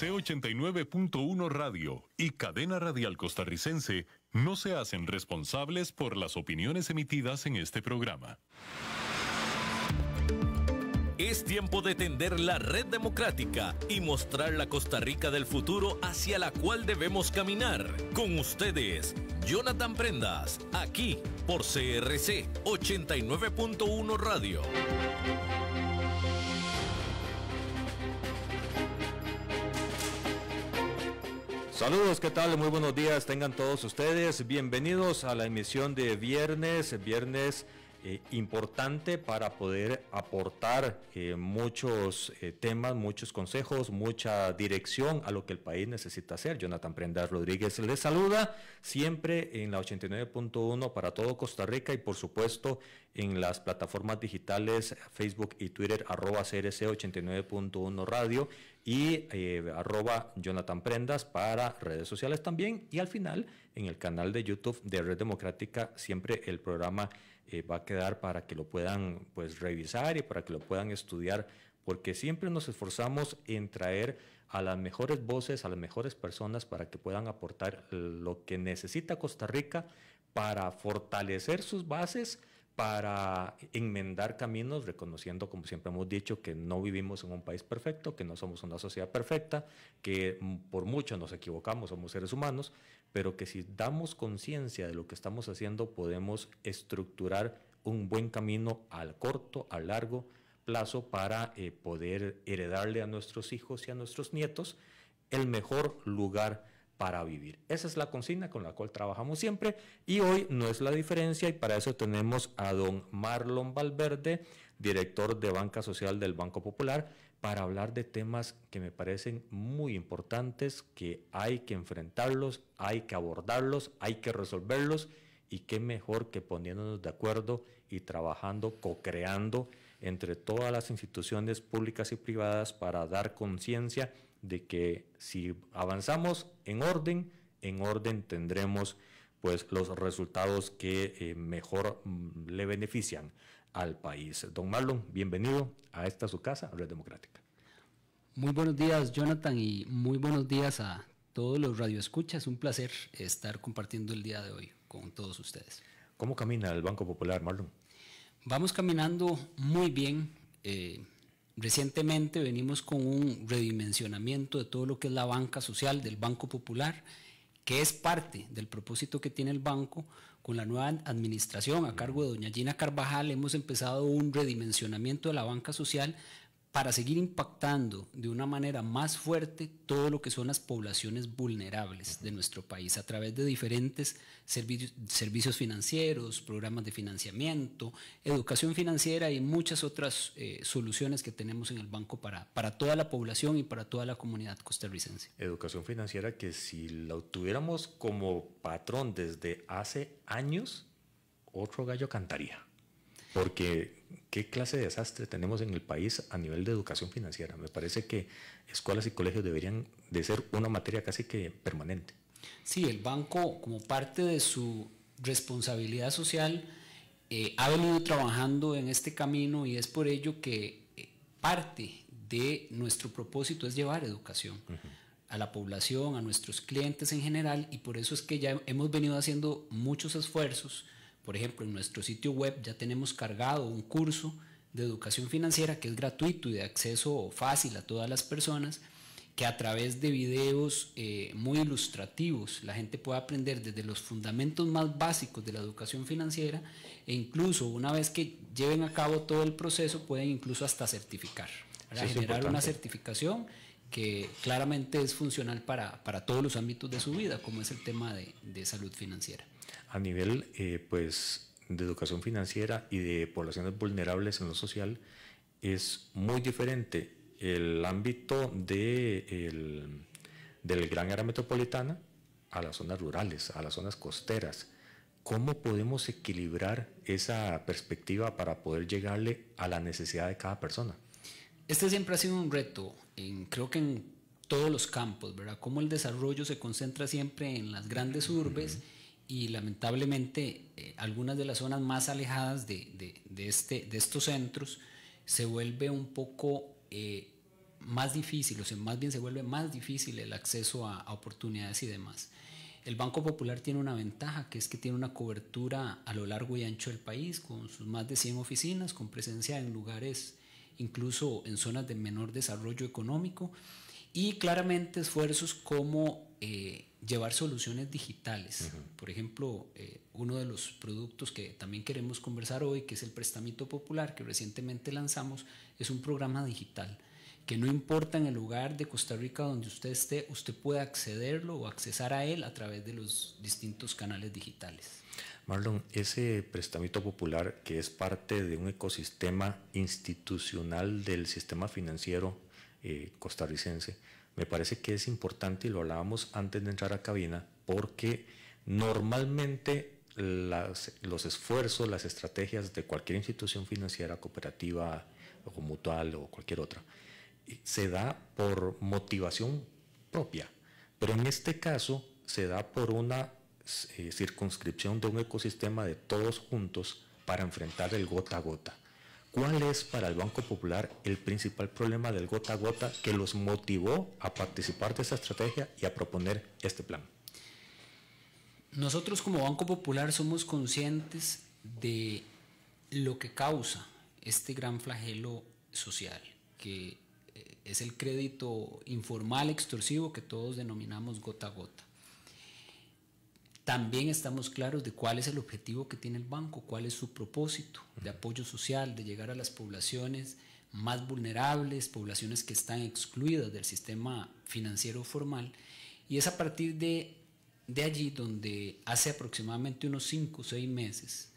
89.1 Radio y Cadena Radial Costarricense no se hacen responsables por las opiniones emitidas en este programa. Es tiempo de tender la red democrática y mostrar la Costa Rica del futuro hacia la cual debemos caminar. Con ustedes, Jonathan Prendas, aquí por CRC 89.1 Radio. Saludos, ¿qué tal? Muy buenos días, tengan todos ustedes. Bienvenidos a la emisión de viernes, viernes eh, importante para poder aportar eh, muchos eh, temas, muchos consejos, mucha dirección a lo que el país necesita hacer. Jonathan Prendas Rodríguez les saluda siempre en la 89.1 para todo Costa Rica y por supuesto en las plataformas digitales Facebook y Twitter arroba CRC 89.1 Radio y arroba Jonathan Prendas para redes sociales también y al final en el canal de YouTube de Red Democrática. Siempre el programa eh, va a quedar para que lo puedan pues, revisar y para que lo puedan estudiar, porque siempre nos esforzamos en traer a las mejores voces, a las mejores personas para que puedan aportar lo que necesita Costa Rica para fortalecer sus bases para enmendar caminos, reconociendo, como siempre hemos dicho, que no vivimos en un país perfecto, que no somos una sociedad perfecta, que por mucho nos equivocamos, somos seres humanos, pero que si damos conciencia de lo que estamos haciendo, podemos estructurar un buen camino al corto, a largo plazo para eh, poder heredarle a nuestros hijos y a nuestros nietos el mejor lugar para vivir. Esa es la consigna con la cual trabajamos siempre y hoy no es la diferencia y para eso tenemos a don Marlon Valverde, director de Banca Social del Banco Popular, para hablar de temas que me parecen muy importantes, que hay que enfrentarlos, hay que abordarlos, hay que resolverlos y qué mejor que poniéndonos de acuerdo y trabajando, co-creando entre todas las instituciones públicas y privadas para dar conciencia de que si avanzamos en orden, en orden tendremos pues los resultados que eh, mejor mm, le benefician al país. Don Marlon, bienvenido a esta su casa, Red Democrática. Muy buenos días, Jonathan, y muy buenos días a todos los radioescuchas. Un placer estar compartiendo el día de hoy con todos ustedes. ¿Cómo camina el Banco Popular, Marlon? Vamos caminando muy bien. Eh, Recientemente venimos con un redimensionamiento de todo lo que es la banca social del Banco Popular, que es parte del propósito que tiene el banco. Con la nueva administración a cargo de doña Gina Carvajal hemos empezado un redimensionamiento de la banca social para seguir impactando de una manera más fuerte todo lo que son las poblaciones vulnerables de nuestro país a través de diferentes servicios, financieros, programas de financiamiento, educación financiera y muchas otras eh, soluciones que tenemos en el banco para, para toda la población y para toda la comunidad costarricense. Educación financiera que si la tuviéramos como patrón desde hace años, otro gallo cantaría. Porque qué clase de desastre tenemos en el país a nivel de educación financiera. Me parece que escuelas y colegios deberían de ser una materia casi que permanente. Sí, el banco como parte de su responsabilidad social eh, ha venido trabajando en este camino y es por ello que eh, parte de nuestro propósito es llevar educación. a la población, a nuestros clientes en general, y por eso es que ya hemos venido haciendo muchos esfuerzos por ejemplo, en nuestro sitio web ya tenemos cargado un curso de educación financiera que es gratuito y de acceso fácil a todas las personas, que a través de videos eh, muy ilustrativos la gente puede aprender desde los fundamentos más básicos de la educación financiera e incluso una vez que lleven a cabo todo el proceso pueden incluso hasta certificar, generar una certificación que claramente es funcional para, todos los ámbitos de su vida, como es el tema de salud financiera a nivel eh, pues, de educación financiera y de poblaciones vulnerables en lo social es muy diferente el ámbito de el, del gran área metropolitana a las zonas rurales, a las zonas costeras. ¿Cómo podemos equilibrar esa perspectiva para poder llegarle a la necesidad de cada persona? Este siempre ha sido un reto, creo que en todos los campos, ¿verdad? Cómo el desarrollo se concentra siempre en las grandes urbes y lamentablemente eh, algunas de las zonas más alejadas de, este, de estos centros se vuelve un poco eh, más difícil, o sea, más bien se vuelve más difícil el acceso a, oportunidades y demás. El Banco Popular tiene una ventaja, que es que tiene una cobertura a lo largo y ancho del país, con sus más de 100 oficinas, con presencia en lugares, incluso en zonas de menor desarrollo económico, y claramente esfuerzos como... Eh, llevar soluciones digitales. Por ejemplo, eh, uno de los productos que también queremos conversar hoy, que es el Prestamito Popular, que recientemente lanzamos, es un programa digital que no importa en el lugar de Costa Rica donde usted esté, usted puede accederlo o accesar a él a través de los distintos canales digitales. Marlon, ese prestamito popular que es parte de un ecosistema institucional del sistema financiero eh, costarricense, me parece que es importante y lo hablábamos antes de entrar a cabina, porque normalmente los esfuerzos, las estrategias de cualquier institución financiera, cooperativa o mutual o cualquier otra, se da por motivación propia, pero en este caso se da por una eh, circunscripción de un ecosistema de todos juntos para enfrentar el gota a gota. ¿Cuál es para el Banco Popular el principal problema del gota a gota que los motivó a participar de esta estrategia y a proponer este plan? Nosotros como Banco Popular somos conscientes de lo que causa este gran flagelo social, que eh, es el crédito informal extorsivo que todos denominamos gota a gota también estamos claros de cuál es el objetivo que tiene el banco, cuál es su propósito de apoyo social, de llegar a las poblaciones más vulnerables, poblaciones que están excluidas del sistema financiero formal. Y es a partir de, allí donde hace aproximadamente unos 5 o 6 meses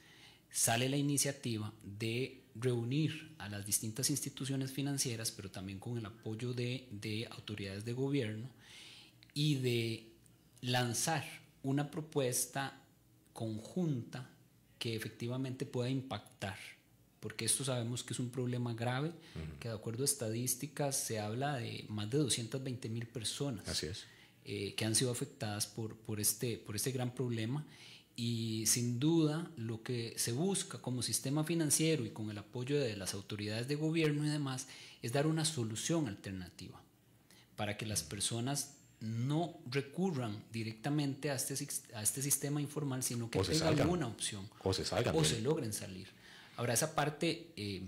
sale la iniciativa de reunir a las distintas instituciones financieras, pero también con el apoyo de, de autoridades de gobierno y de lanzar una propuesta conjunta que efectivamente pueda impactar, porque esto sabemos que es un problema grave, que de acuerdo a estadísticas se habla de más de 220 mil personas eh, que han sido afectadas por, por, este, por este gran problema y sin duda lo que se busca como sistema financiero y con el apoyo de las autoridades de gobierno y demás es dar una solución alternativa para que las personas no recurran directamente a este, este sistema informal, sino que tengan alguna opción. O se salgan. O se logren salir. Ahora, esa parte, eh,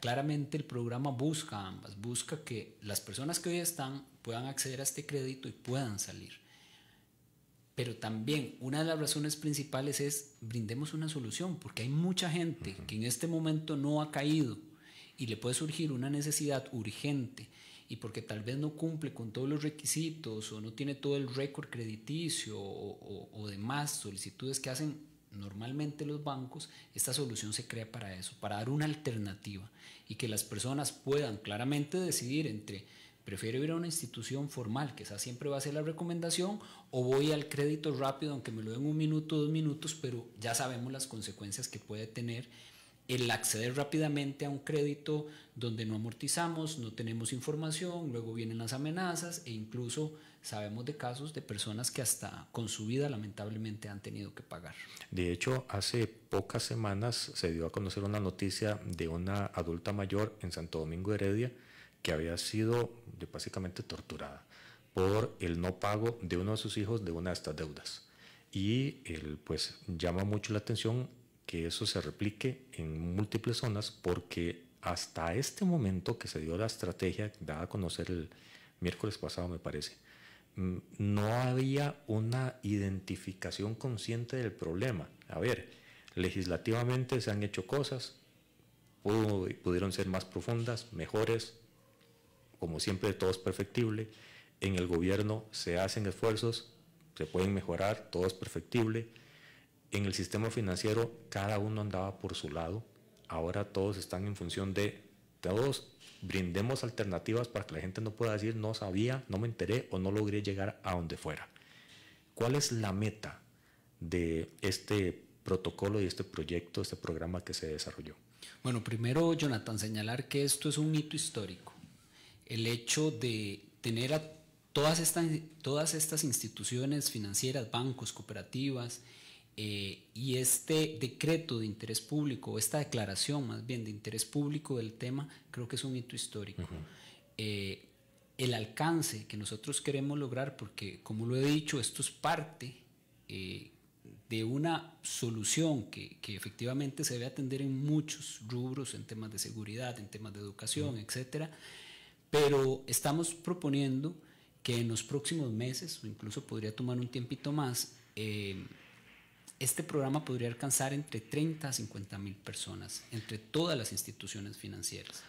claramente el programa busca ambas, busca que las personas que hoy están puedan acceder a este crédito y puedan salir. Pero también una de las razones principales es brindemos una solución, porque hay mucha gente que en este momento no ha caído y le puede surgir una necesidad urgente y porque tal vez no cumple con todos los requisitos o no tiene todo el récord crediticio o, demás solicitudes que hacen normalmente los bancos, esta solución se crea para eso, para dar una alternativa y que las personas puedan claramente decidir entre prefiero ir a una institución formal, que esa siempre va a ser la recomendación, o voy al crédito rápido, aunque me lo den un minuto, dos minutos, pero ya sabemos las consecuencias que puede tener el acceder rápidamente a un crédito donde no amortizamos, no tenemos información, luego vienen las amenazas e incluso sabemos de casos de personas que hasta con su vida lamentablemente han tenido que pagar. De hecho, hace pocas semanas se dio a conocer una noticia de una adulta mayor en Santo Domingo Heredia que había sido básicamente torturada por el no pago de uno de sus hijos de una de estas deudas. Y él, pues llama mucho la atención que eso se replique en múltiples zonas porque hasta este momento que se dio la estrategia dada a conocer el miércoles pasado, me parece, mm, no había una identificación consciente del problema. A ver, legislativamente se han hecho cosas, pudieron ser más profundas, mejores, como siempre todo es perfectible, en el gobierno se hacen esfuerzos, se pueden mejorar, todo es perfectible en el sistema financiero cada uno andaba por su lado, ahora todos están en función de todos brindemos alternativas para que la gente no pueda decir no sabía, no me enteré o no logré llegar a donde fuera. ¿Cuál es la meta de este protocolo y este proyecto, este programa que se desarrolló? Bueno, primero, Jonathan, señalar que esto es un hito histórico. El hecho de tener a todas estas, todas estas instituciones financieras, bancos, cooperativas, eh, y este decreto de interés público, o esta declaración más bien de interés público del tema, creo que es un hito histórico. Eh, el alcance que nosotros queremos lograr, porque como lo he dicho, esto es parte eh, de una solución que, que, efectivamente se debe atender en muchos rubros, en temas de seguridad, en temas de educación, etc. etcétera, pero estamos proponiendo que en los próximos meses, o incluso podría tomar un tiempito más, este programa podría alcanzar entre 30 a 50 mil personas, entre todas las instituciones financieras.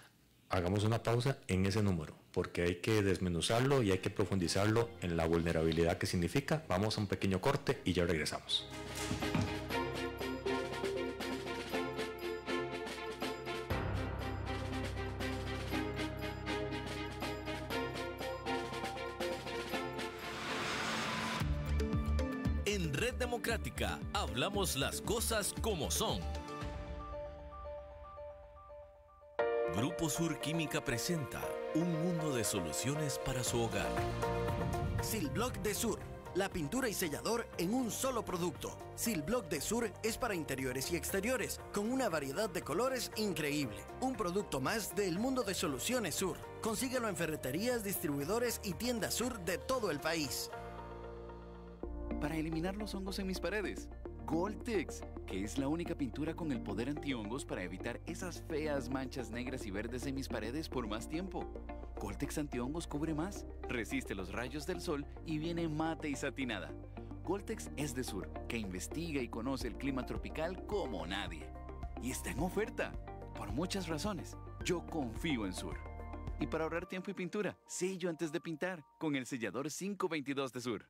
Hagamos una pausa en ese número, porque hay que desmenuzarlo y hay que profundizarlo en la vulnerabilidad que significa. Vamos a un pequeño corte y ya regresamos. hablamos las cosas como son. Grupo Sur Química presenta un mundo de soluciones para su hogar. Silblock de Sur, la pintura y sellador en un solo producto. Silblock de Sur es para interiores y exteriores, con una variedad de colores increíble. Un producto más del mundo de soluciones Sur. Consíguelo en ferreterías, distribuidores y tiendas Sur de todo el país para eliminar los hongos en mis paredes. Goltex, que es la única pintura con el poder antihongos para evitar esas feas manchas negras y verdes en mis paredes por más tiempo. Goltex antihongos cubre más, resiste los rayos del sol y viene mate y satinada. Goltex es de Sur, que investiga y conoce el clima tropical como nadie. Y está en oferta. Por muchas razones, yo confío en Sur. Y para ahorrar tiempo y pintura, sello antes de pintar con el sellador 522 de Sur.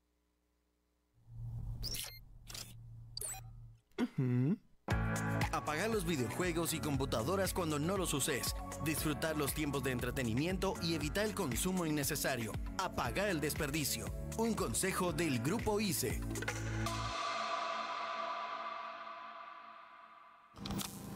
Apagar los videojuegos y computadoras cuando no los uses. Disfrutar los tiempos de entretenimiento y evitar el consumo innecesario. Apagar el desperdicio. Un consejo del Grupo ICE.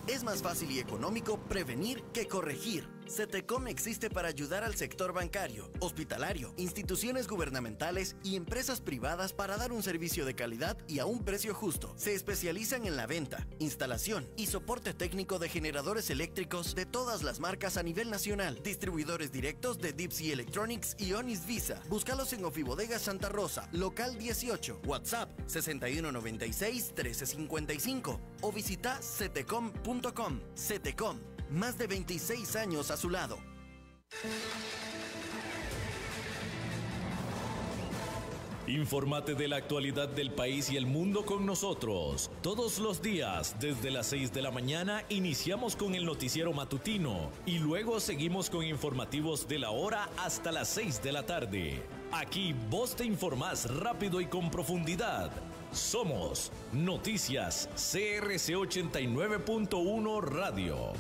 Es más fácil y económico prevenir que corregir. CETECOM existe para ayudar al sector bancario, hospitalario, instituciones gubernamentales y empresas privadas para dar un servicio de calidad y a un precio justo. Se especializan en la venta, instalación y soporte técnico de generadores eléctricos de todas las marcas a nivel nacional. Distribuidores directos de Dipsy Electronics y Onis Visa. Búscalos en Bodega Santa Rosa, local 18, WhatsApp 6196 1355 o visita cetecom.com. CETECOM más de 26 años a su lado. Infórmate de la actualidad del país y el mundo con nosotros. Todos los días, desde las 6 de la mañana, iniciamos con el noticiero matutino y luego seguimos con informativos de la hora hasta las 6 de la tarde. Aquí vos te informás rápido y con profundidad. Somos Noticias CRC 89.1 Radio.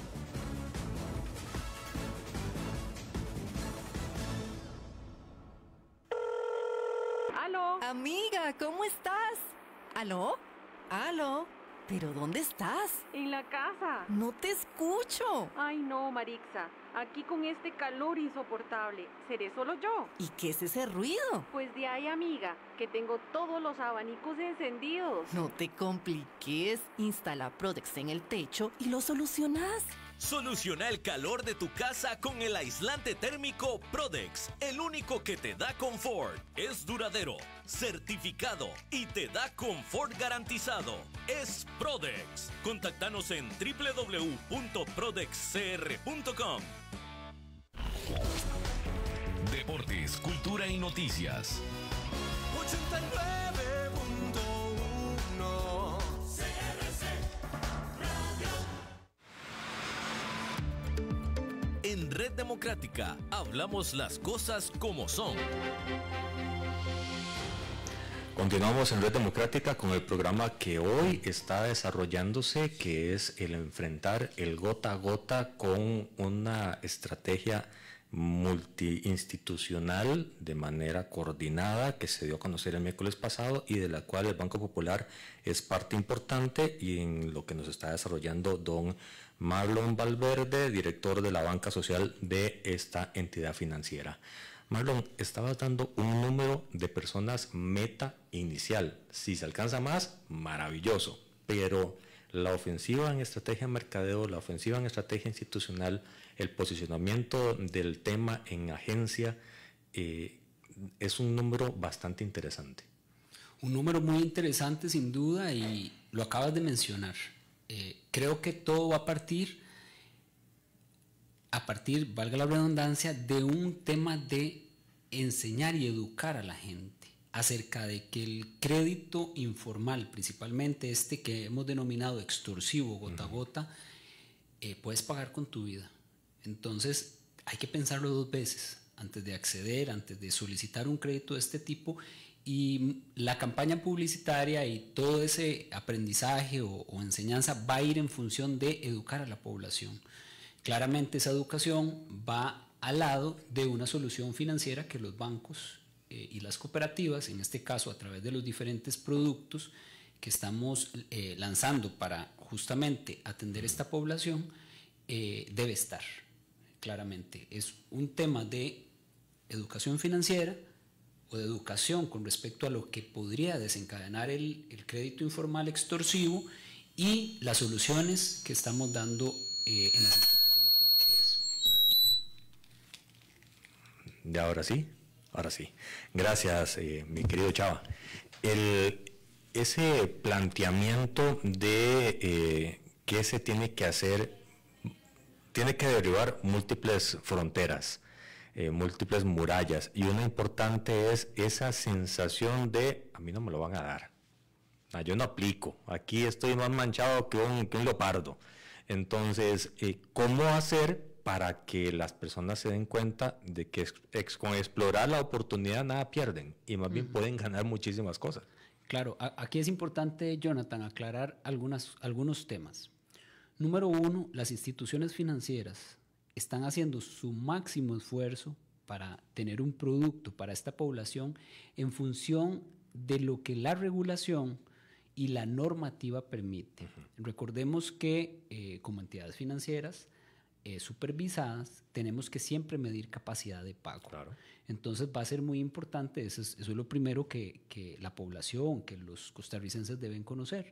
¿cómo estás? ¿Aló? ¿Aló? ¿Pero dónde estás? En la casa. No te escucho. Ay, no, Marixa. Aquí con este calor insoportable, seré solo yo. ¿Y qué es ese ruido? Pues de ahí, amiga, que tengo todos los abanicos encendidos. No te compliques. Instala Prodex en el techo y lo solucionas. Soluciona el calor de tu casa con el aislante térmico Prodex, el único que te da confort. Es duradero, certificado y te da confort garantizado. Es Prodex. Contactanos en www.prodexcr.com. Deportes, cultura y noticias. Red Democrática hablamos las cosas como son. Continuamos en Red Democrática con el programa que hoy está desarrollándose, que es el enfrentar el gota a gota con una estrategia multiinstitucional de manera coordinada que se dio a conocer el miércoles pasado y de la cual el Banco Popular es parte importante y en lo que nos está desarrollando don Marlon Valverde, director de la banca social de esta entidad financiera. Marlon, estaba dando un número de personas meta inicial. Si se alcanza más, maravilloso. Pero la ofensiva en estrategia de mercadeo, la ofensiva en estrategia institucional, el posicionamiento del tema en agencia, eh, es un número bastante interesante. Un número muy interesante sin duda y lo acabas de mencionar. Eh, creo que todo va a partir, a partir, valga la redundancia, de un tema de enseñar y educar a la gente acerca de que el crédito informal, principalmente este que hemos denominado extorsivo, gota a gota, eh, puedes pagar con tu vida. Entonces, hay que pensarlo dos veces antes de acceder, antes de solicitar un crédito de este tipo. Y la campaña publicitaria y todo ese aprendizaje o enseñanza va a ir en función de educar a la población. Claramente esa educación va al lado de una solución financiera que los bancos eh, y las cooperativas, en este caso a través de los diferentes productos que estamos eh, lanzando para justamente atender esta población, eh, debe estar, claramente. Es un tema de educación financiera o de educación con respecto a lo que podría desencadenar el, el crédito informal extorsivo y las soluciones que estamos dando en las instituciones financieras. Y ahora sí, Ahora sí. Gracias, eh, mi querido Chava. ese planteamiento de eh, qué se tiene que hacer tiene que derribar múltiples fronteras, eh, múltiples murallas, y una importante es esa sensación de a mí no me lo van a dar. Ah, yo no aplico. Aquí estoy más manchado que un, que un leopardo. Entonces, ¿cómo hacer para que las personas se den cuenta de que con explorar la oportunidad nada pierden y más bien pueden ganar muchísimas cosas. Claro, aquí es importante, Jonathan, aclarar algunos temas. Número uno, las instituciones financieras están haciendo su máximo esfuerzo para tener un producto para esta población en función de lo que la regulación y la normativa permite. Recordemos que eh, como entidades financieras, eh, supervisadas, tenemos que siempre medir capacidad de pago. Entonces va a ser muy importante, eso es, lo primero que, que, la población, que los costarricenses deben conocer,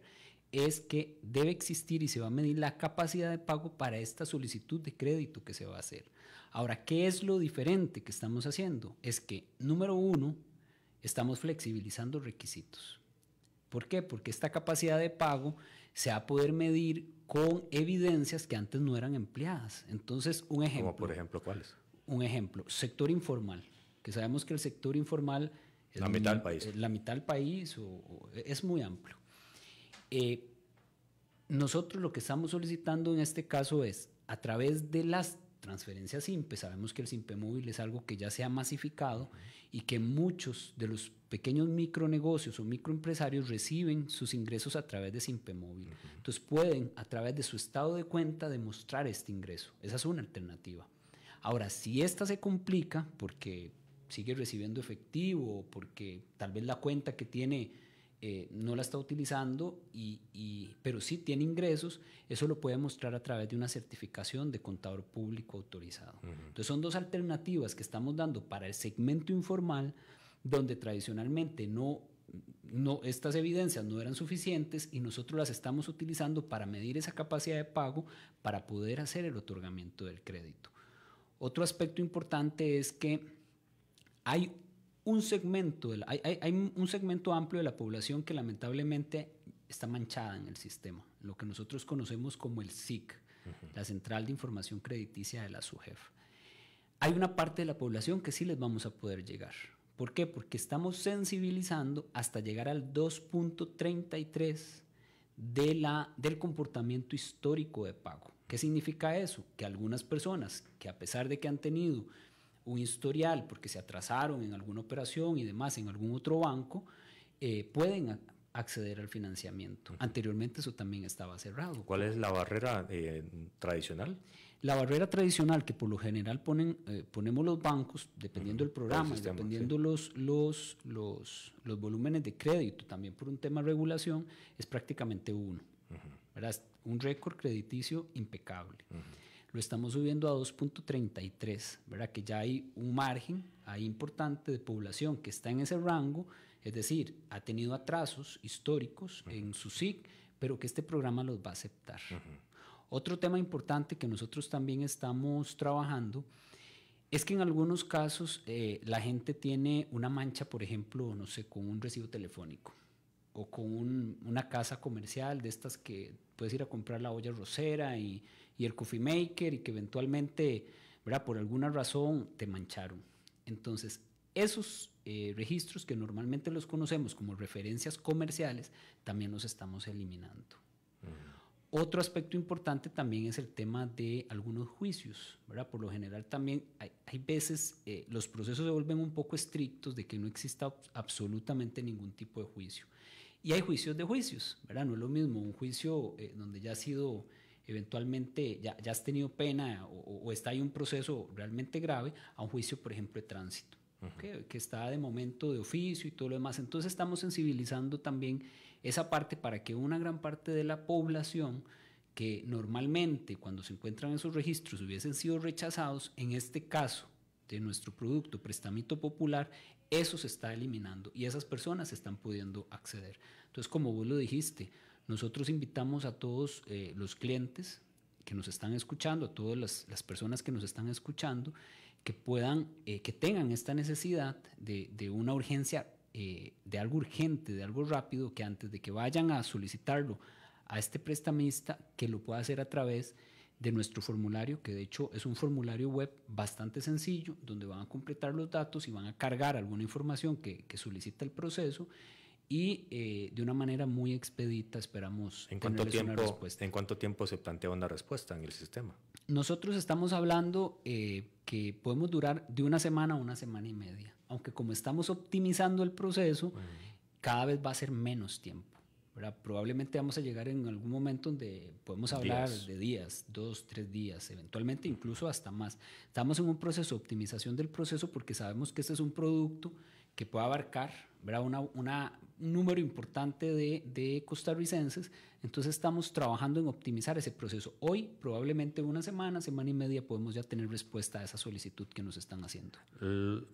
es que debe existir y se va a medir la capacidad de pago para esta solicitud de crédito que se va a hacer. Ahora, ¿qué es lo diferente que estamos haciendo? Es que, número uno, estamos flexibilizando requisitos. ¿Por qué? Porque esta capacidad de pago se va a poder medir con evidencias que antes no eran empleadas. Entonces, un ejemplo. Como por ejemplo, ¿cuáles? Un ejemplo, sector informal, que sabemos que el sector informal... Es la mitad del país. Eh, la mitad del país es muy amplio. Eh, nosotros lo que estamos solicitando en este caso es, a través de las transferencia simple. Sabemos que el simple móvil es algo que ya se ha masificado y que muchos de los pequeños micronegocios o microempresarios reciben sus ingresos a través de simple móvil. Entonces pueden a través de su estado de cuenta demostrar este ingreso. Esa es una alternativa. Ahora, si esta se complica porque sigue recibiendo efectivo o porque tal vez la cuenta que tiene eh, no la está utilizando, y, pero sí tiene ingresos, eso lo puede mostrar a través de una certificación de contador público autorizado. Entonces son dos alternativas que estamos dando para el segmento informal, donde tradicionalmente no no, estas evidencias no eran suficientes y nosotros las estamos utilizando para medir esa capacidad de pago para poder hacer el otorgamiento del crédito. Otro aspecto importante es que hay un segmento, hay, un segmento amplio de la población que lamentablemente está manchada en el sistema, lo que nosotros conocemos como el SIC, la Central de Información Crediticia de la SUGEF. Hay una parte de la población que sí les vamos a poder llegar. ¿Por qué? Porque estamos sensibilizando hasta llegar al 2.33 de la, del comportamiento histórico de pago. ¿Qué significa eso? Que algunas personas que a pesar de que han tenido un historial porque se atrasaron en alguna operación y demás en algún otro banco, eh, pueden acceder al financiamiento. Anteriormente eso también estaba cerrado. ¿Cuál es la barrera eh, tradicional? La barrera tradicional que por lo general ponen, eh, ponemos los bancos, dependiendo del programa, dependiendo los, los, los, volúmenes de crédito, también por un tema de regulación, es prácticamente uno. Un récord crediticio impecable lo estamos subiendo a 2.33, ¿verdad? Que ya hay un margen ahí importante de población que está en ese rango, es decir, ha tenido atrasos históricos en su SIC, pero que este programa los va a aceptar. Otro tema importante que nosotros también estamos trabajando es que en algunos casos eh, la gente tiene una mancha, por ejemplo, no sé, con un recibo telefónico o con una casa comercial de estas que puedes ir a comprar la olla rosera y, y el coffee maker y que eventualmente, ¿verdad? Por alguna razón te mancharon. Entonces, esos eh, registros que normalmente los conocemos como referencias comerciales, también los estamos eliminando. Mm. Otro aspecto importante también es el tema de algunos juicios, ¿verdad? Por lo general también hay, veces eh, los procesos se vuelven un poco estrictos de que no exista absolutamente ningún tipo de juicio. Y hay juicios de juicios, ¿verdad? No es lo mismo un juicio eh, donde ya ha sido eventualmente ya, ya has tenido pena o, está ahí un proceso realmente grave a un juicio, por ejemplo, de tránsito, que, que, está de momento de oficio y todo lo demás. Entonces estamos sensibilizando también esa parte para que una gran parte de la población que normalmente cuando se encuentran esos registros hubiesen sido rechazados, en este caso de nuestro producto prestamito popular, eso se está eliminando y esas personas están pudiendo acceder. Entonces, como vos lo dijiste, nosotros invitamos a todos eh, los clientes que nos están escuchando, a todas las, personas que nos están escuchando, que puedan, eh, que tengan esta necesidad de, una urgencia, eh, de algo urgente, de algo rápido, que antes de que vayan a solicitarlo a este prestamista, que lo pueda hacer a través de nuestro formulario, que de hecho es un formulario web bastante sencillo, donde van a completar los datos y van a cargar alguna información que, que solicita el proceso y eh, de una manera muy expedita esperamos ¿En cuánto tiempo, una respuesta. ¿En cuánto tiempo se plantea una respuesta en el sistema? Nosotros estamos hablando eh, que podemos durar de una semana a una semana y media, aunque como estamos optimizando el proceso, cada vez va a ser menos tiempo. ¿verdad? Probablemente vamos a llegar en algún momento donde podemos hablar de días, dos, tres días, eventualmente incluso hasta más. Estamos en un proceso de optimización del proceso porque sabemos que este es un producto que pueda abarcar Una, un número importante de, costarricenses. Entonces estamos trabajando en optimizar ese proceso. Hoy, probablemente una semana, semana y media, podemos ya tener respuesta a esa solicitud que nos están haciendo.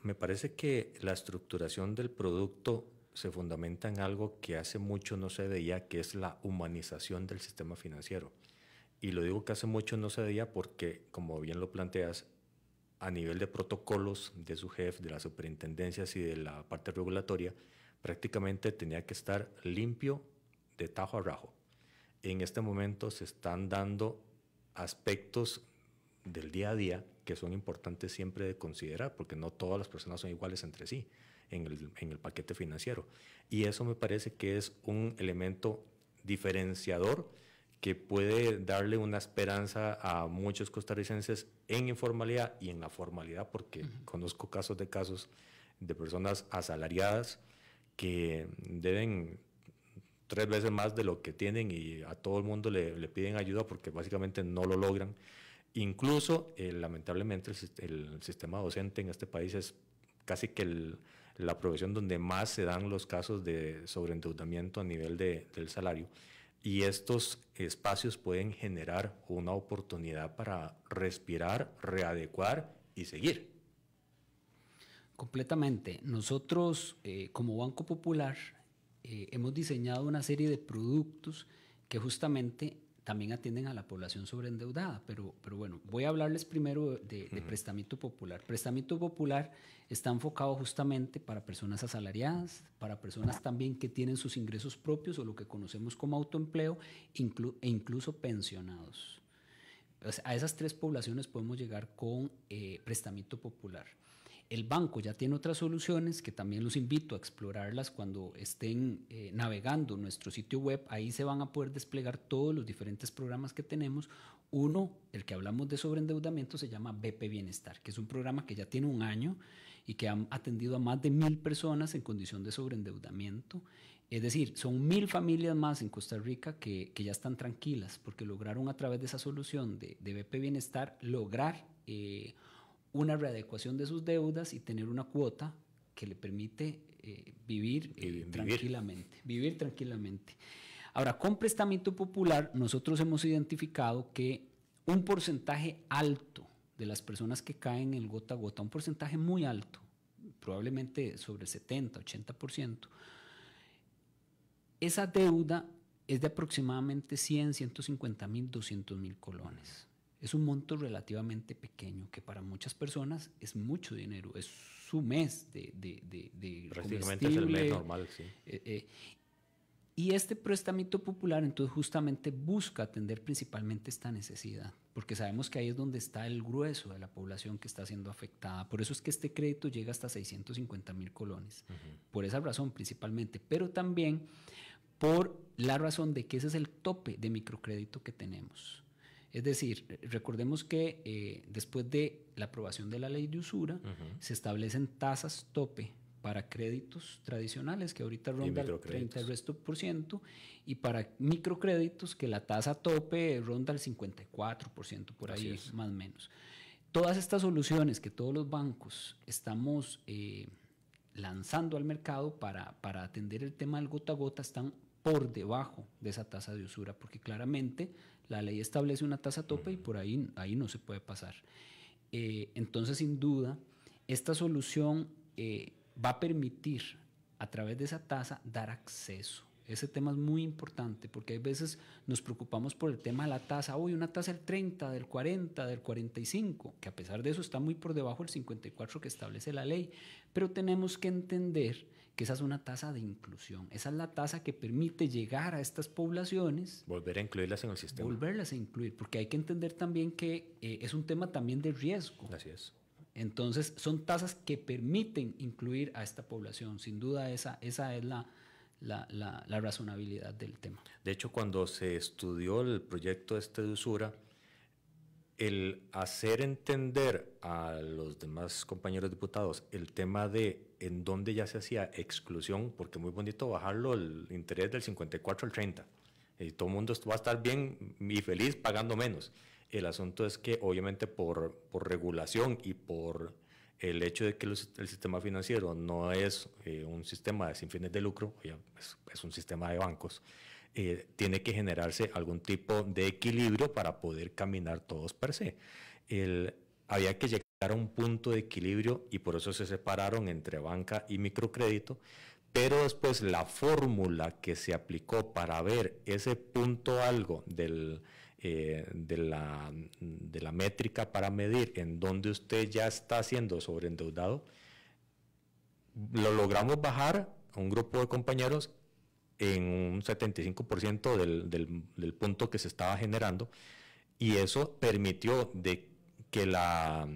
me parece que la estructuración del producto se fundamenta en algo que hace mucho no se veía, que es la humanización del sistema financiero. Y lo digo que hace mucho no se veía porque, como bien lo planteas, a nivel de protocolos de su jefe, de las superintendencias y de la parte regulatoria, prácticamente tenía que estar limpio de tajo a rajo. En este momento se están dando aspectos del día a día que son importantes siempre de considerar, porque no todas las personas son iguales entre sí en el, en el paquete financiero. Y eso me parece que es un elemento diferenciador que puede darle una esperanza a muchos costarricenses en informalidad y en la formalidad, porque conozco casos de casos de personas asalariadas que deben tres veces más de lo que tienen y a todo el mundo le, piden ayuda porque básicamente no lo logran. Incluso, eh, lamentablemente, el, sistema docente en este país es casi que la profesión donde más se dan los casos de sobreendeudamiento a nivel del salario y estos espacios pueden generar una oportunidad para respirar, readecuar y seguir. Completamente. Nosotros, eh, como Banco Popular, eh, hemos diseñado una serie de productos que justamente también atienden a la población sobreendeudada, pero, pero bueno, voy a hablarles primero de, de popular. Prestamiento popular está enfocado justamente para personas asalariadas, para personas también que tienen sus ingresos propios o lo que conocemos como autoempleo e incluso pensionados. a esas tres poblaciones podemos llegar con eh, popular. El banco ya tiene otras soluciones que también los invito a explorarlas cuando estén eh, navegando nuestro sitio web. Ahí se van a poder desplegar todos los diferentes programas que tenemos. Uno, el que hablamos de sobreendeudamiento, se llama BP Bienestar, que es un programa que ya tiene un año y que ha atendido a más de mil personas en condición de sobreendeudamiento. Es decir, son mil familias más en Costa Rica que, ya están tranquilas porque lograron a través de esa solución de, BP Bienestar lograr... Eh, una readecuación de sus deudas y tener una cuota que le permite eh, eh, vivir, tranquilamente. Vivir tranquilamente. Ahora, con prestamiento popular, nosotros hemos identificado que un porcentaje alto de las personas que caen en el gota a gota, un porcentaje muy alto, probablemente sobre 70, 80%, esa deuda es de aproximadamente 100, 150 mil, 200 mil colones es un monto relativamente pequeño que para muchas personas es mucho dinero, es su mes de... de, de, de es el mes normal, sí. Eh, eh, y este prestamiento popular entonces justamente busca atender principalmente esta necesidad, porque sabemos que ahí es donde está el grueso de la población que está siendo afectada. Por eso es que este crédito llega hasta 650 mil colones, por esa razón principalmente, pero también por la razón de que ese es el tope de microcrédito que tenemos. Es decir, recordemos que eh, después de la aprobación de la ley de usura, se establecen tasas tope para créditos tradicionales, que ahorita ronda el 30 resto por ciento, y para microcréditos, que la tasa tope ronda el 54% por ahí, más o menos. Todas estas soluciones que todos los bancos estamos eh, lanzando al mercado para, para atender el tema del gota a gota están por debajo de esa tasa de usura, porque claramente la ley establece una tasa tope y por ahí, ahí no se puede pasar. Eh, entonces, sin duda, esta solución eh, va a permitir a través de esa tasa dar acceso ese tema es muy importante porque hay veces nos preocupamos por el tema de la tasa. Hoy una tasa del 30, del 40, del 45, que a pesar de eso está muy por debajo del 54 que establece la ley. Pero tenemos que entender que esa es una tasa de inclusión. Esa es la tasa que permite llegar a estas poblaciones. Volver a incluirlas en el sistema. Volverlas a incluir, porque hay que entender también que eh, es un tema también de riesgo. Así es. Entonces, son tasas que permiten incluir a esta población. Sin duda, esa, esa es la, la, la, razonabilidad del tema. De hecho, cuando se estudió el proyecto este de usura, el hacer entender a los demás compañeros diputados el tema de en dónde ya se hacía exclusión, porque muy bonito bajarlo el interés del 54 al 30. Y todo el mundo va a estar bien y feliz pagando menos. El asunto es que obviamente por, por regulación y por el hecho de que el sistema financiero no es eh, un sistema de sin fines de lucro, es, un sistema de bancos, eh, tiene que generarse algún tipo de equilibrio para poder caminar todos per se. había que llegar a un punto de equilibrio y por eso se separaron entre banca y microcrédito, pero después la fórmula que se aplicó para ver ese punto algo del eh, de, la, métrica para medir en dónde usted ya está siendo sobreendeudado, lo logramos bajar a un grupo de compañeros en un 75% del, del, del punto que se estaba generando y eso permitió de que la,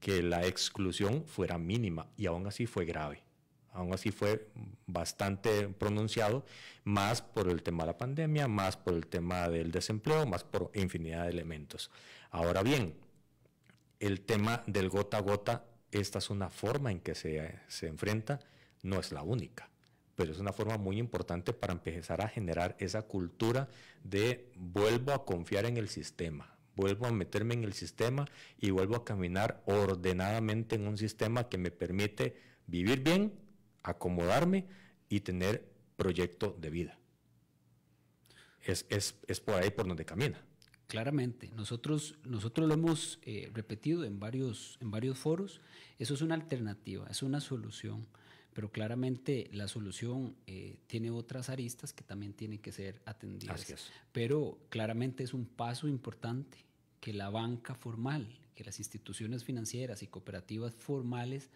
que la exclusión fuera mínima y aún así fue grave aún así fue bastante pronunciado, más por el tema de la pandemia, más por el tema del desempleo, más por infinidad de elementos. Ahora bien, el tema del gota a gota, esta es una forma en que se, enfrenta, no es la única, pero es una forma muy importante para empezar a generar esa cultura de vuelvo a confiar en el sistema, vuelvo a meterme en el sistema y vuelvo a caminar ordenadamente en un sistema que me permite vivir bien, acomodarme y tener proyecto de vida. Es, es, por ahí por donde camina. Claramente, nosotros, nosotros lo hemos eh, repetido en varios, en varios foros, eso es una alternativa, es una solución, pero claramente la solución eh, tiene otras aristas que también tienen que ser atendidas. Pero claramente es un paso importante que la banca formal, que las instituciones financieras y cooperativas formales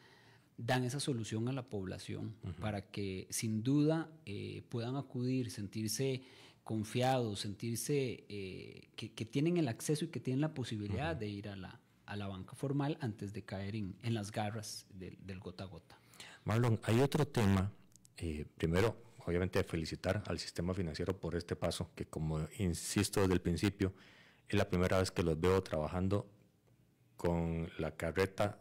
dan esa solución a la población para que sin duda eh, puedan acudir, sentirse confiados, sentirse eh, que, tienen el acceso y que tienen la posibilidad de ir a la, a la banca formal antes de caer en, en las garras del gota a gota. Marlon, hay otro tema. Eh, primero, obviamente, felicitar al sistema financiero por este paso, que como insisto desde el principio, es la primera vez que los veo trabajando con la carreta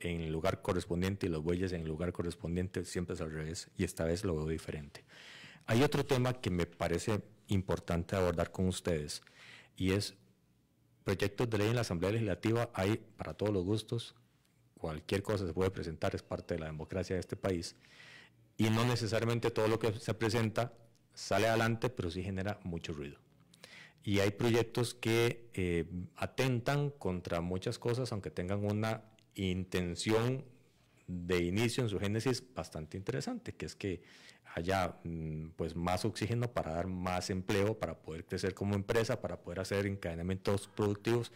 en el lugar correspondiente y los bueyes en el lugar correspondiente, siempre es al revés y esta vez lo veo diferente. Hay otro tema que me parece importante abordar con ustedes y es proyectos de ley en la Asamblea Legislativa hay para todos los gustos, cualquier cosa se puede presentar, es parte de la democracia de este país y no necesariamente todo lo que se presenta sale adelante, pero sí genera mucho ruido. Y hay proyectos que eh, atentan contra muchas cosas, aunque tengan una intención de inicio en su génesis bastante interesante, que es que haya mm, pues más oxígeno para dar más empleo, para poder crecer como empresa, para poder hacer encadenamientos productivos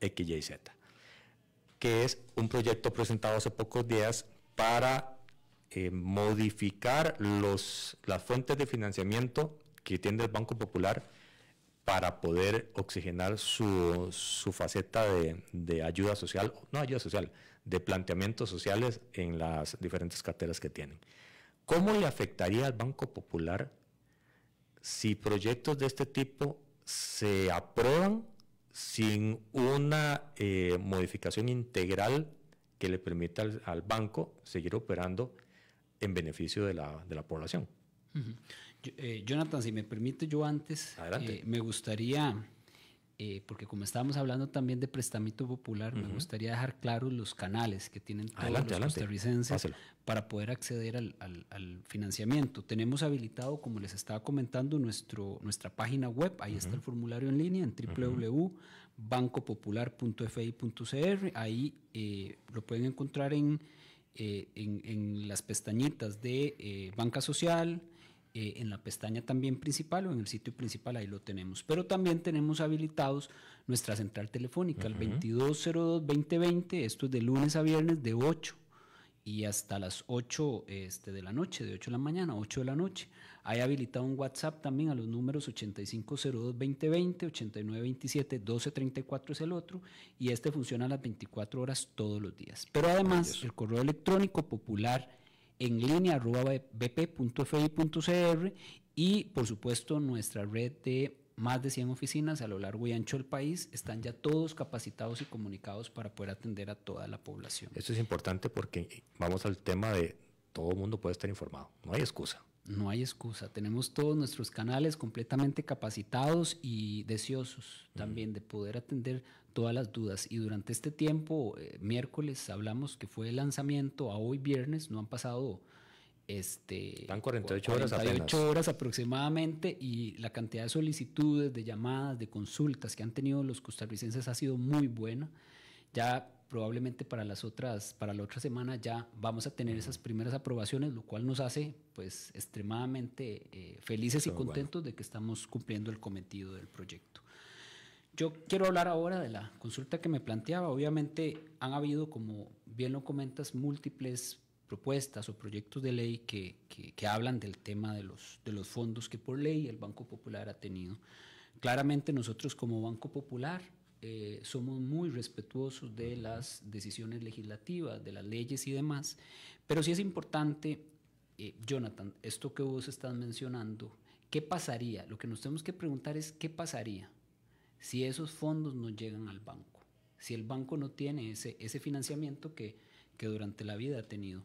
X, Y, Z, que es un proyecto presentado hace pocos días para eh, modificar los, las fuentes de financiamiento que tiene el Banco Popular para poder oxigenar su, su faceta de, de, ayuda social, no ayuda social, de planteamientos sociales en las diferentes carteras que tienen. ¿Cómo le afectaría al Banco Popular si proyectos de este tipo se aprueban sin una eh, modificación integral que le permita al, banco seguir operando en beneficio de la, de la población? Eh, Jonathan, si me permite, yo antes eh, me gustaría, eh, porque como estábamos hablando también de prestamiento popular, me gustaría dejar claros los canales que tienen todos los para poder acceder al, financiamiento. Tenemos habilitado, como les estaba comentando, nuestro, nuestra página web. Ahí está el formulario en línea en www.bancopopular.fi.cr. Ahí lo pueden encontrar en las pestañitas de banca social. Eh, en la pestaña también principal o en el sitio principal, ahí lo tenemos. Pero también tenemos habilitados nuestra central telefónica, el 2202-2020, esto es de lunes a viernes de 8 y hasta las 8 este, de la noche, de 8 de la mañana, 8 de la noche. Hay habilitado un WhatsApp también a los números 8502-2020, 8927-1234 es el otro, y este funciona a las 24 horas todos los días. Pero además, el correo electrónico popular en línea bp.fi.cr y por supuesto nuestra red de más de 100 oficinas a lo largo y ancho del país están ya todos capacitados y comunicados para poder atender a toda la población. Esto es importante porque vamos al tema de todo el mundo puede estar informado, no hay excusa no hay excusa. Tenemos todos nuestros canales completamente capacitados y deseosos también de poder atender todas las dudas. Y durante este tiempo, eh, miércoles, hablamos que fue el lanzamiento, a hoy viernes, no han pasado... Este, Están 48, 48 horas, horas aproximadamente y la cantidad de solicitudes, de llamadas, de consultas que han tenido los costarricenses ha sido muy buena. Ya probablemente para las otras, para la otra semana ya vamos a tener esas primeras aprobaciones, lo cual nos hace pues extremadamente eh, felices y contentos de que estamos cumpliendo el cometido del proyecto. Yo quiero hablar ahora de la consulta que me planteaba. Obviamente han habido, como bien lo comentas, múltiples propuestas o proyectos de ley que, hablan del tema de los, de los fondos que por ley el Banco Popular ha tenido. Claramente nosotros como Banco Popular eh, somos muy respetuosos de las decisiones legislativas, de las leyes y demás, pero sí es importante, eh, Jonathan, esto que vos estás mencionando, ¿qué pasaría? Lo que nos tenemos que preguntar es qué pasaría si esos fondos no llegan al banco, si el banco no tiene ese, financiamiento que durante la vida ha tenido.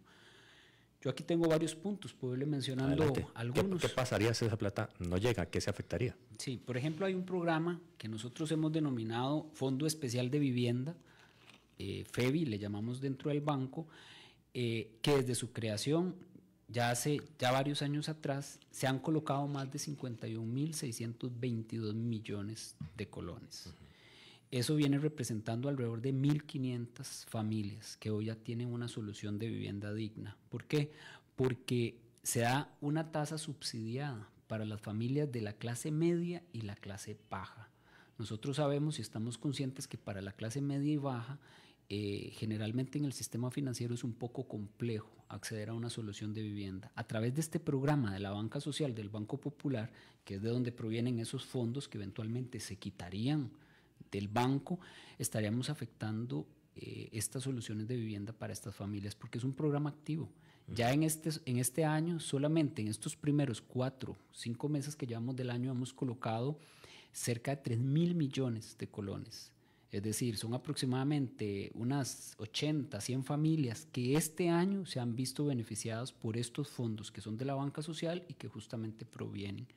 Yo aquí tengo varios puntos, puedo irle mencionando algunos. ¿Qué, pasaría si esa plata no llega? ¿Qué se afectaría? Sí, por ejemplo, hay un programa que nosotros hemos denominado Fondo Especial de Vivienda, eh, FEBI, le llamamos dentro del banco, eh, que desde su creación, ya hace ya varios años atrás, se han colocado más de 51.622 millones de colones. Eso viene representando alrededor de 1.500 familias que hoy ya tienen una solución de vivienda digna. ¿Por qué? Porque se da una tasa subsidiada para las familias de la clase media y la clase baja. Nosotros sabemos y estamos conscientes que para la clase media y baja, eh, generalmente en el sistema financiero es un poco complejo acceder a una solución de vivienda. A través de este programa de la banca social del Banco Popular, que es de donde provienen esos fondos que eventualmente se quitarían del banco, estaríamos afectando eh, estas soluciones de vivienda para estas familias, porque es un programa activo. Ya en este, en este año, solamente en estos primeros cuatro, cinco meses que llevamos del año, hemos colocado cerca de 3 mil millones de colones. Es decir, son aproximadamente unas 80, 100 familias que este año se han visto beneficiadas por estos fondos que son de la banca social y que justamente provienen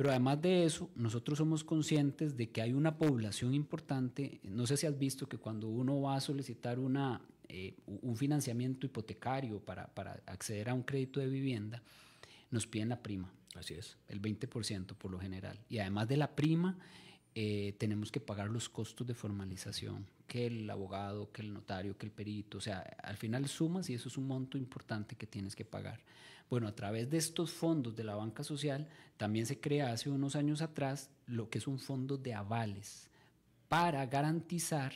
pero además de eso, nosotros somos conscientes de que hay una población importante. No sé si has visto que cuando uno va a solicitar una, eh, un financiamiento hipotecario para, acceder a un crédito de vivienda, nos piden la prima. Así es. El 20% por lo general. Y además de la prima, eh, tenemos que pagar los costos de formalización, que el abogado, que el notario, que el perito. O sea, al final sumas y eso es un monto importante que tienes que pagar. Bueno, a través de estos fondos de la banca social también se crea hace unos años atrás lo que es un fondo de avales para garantizar